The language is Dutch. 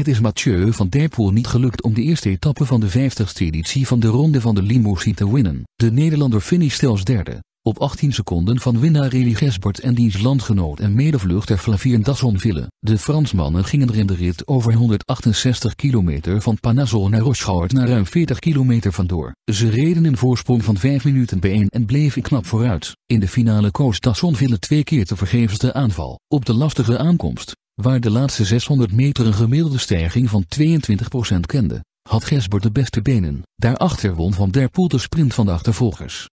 Het is Mathieu van Derpoel niet gelukt om de eerste etappe van de 50ste editie van de Ronde van de Limousine te winnen. De Nederlander finishte als derde, op 18 seconden van winnaar Elie Gesbert en diens landgenoot en medevluchter Flavien Dassonville. De Fransmannen gingen er in de rit over 168 kilometer van Panazol naar Rochefort naar ruim 40 kilometer vandoor. Ze reden een voorsprong van 5 minuten bijeen en bleven knap vooruit. In de finale koos Dassonville twee keer te vergeefs de aanval. Op de lastige aankomst, waar de laatste 600 meter een gemiddelde stijging van 22% kende, had Gesbert de beste benen. Daarachter won Van der Poel de sprint van de achtervolgers.